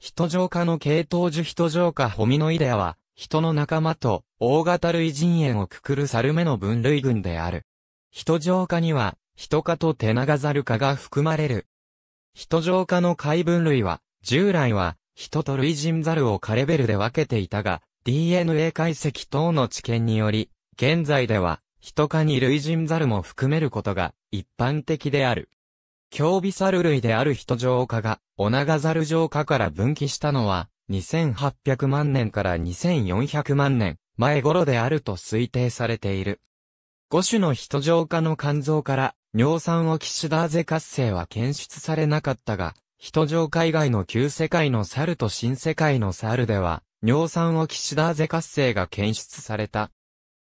人情化の系統樹人情化ホミノイデアは、人の仲間と大型類人猿をくくるサルメの分類群である。人情化には、人科とテナガザル科が含まれる。人情化の解分類は、従来は、人と類人ザルをカレベルで分けていたが、DNA 解析等の知見により、現在では、人科に類人ザルも含めることが一般的である。強微猿類であるヒト浄化が、オナガザル浄化から分岐したのは、2800万年から2400万年前頃であると推定されている。5種のヒト浄化の肝臓から尿酸オキシダーゼ活性は検出されなかったが、ヒト浄化以外の旧世界の猿と新世界の猿では、尿酸オキシダーゼ活性が検出された。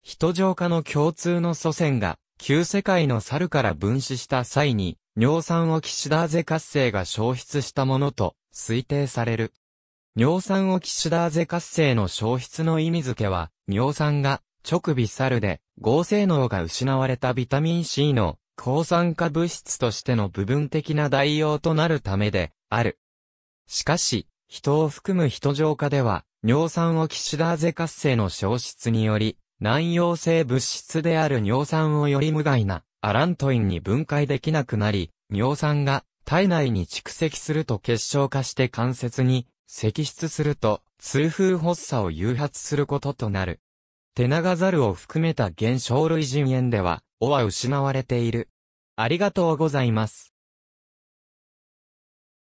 ヒト浄化の共通の祖先が、旧世界の猿から分子した際に、尿酸オキシダーゼ活性が消失したものと推定される。尿酸オキシダーゼ活性の消失の意味付けは、尿酸が直微サルで合成能が失われたビタミン C の抗酸化物質としての部分的な代用となるためである。しかし、人を含む人浄化では、尿酸オキシダーゼ活性の消失により、難溶性物質である尿酸をより無害なアラントインに分解できなくなり、尿酸が体内に蓄積すると結晶化して関節に積出すると痛風発作を誘発することとなる。テナガザルを含めた現象類人炎では、尾は失われている。ありがとうございます。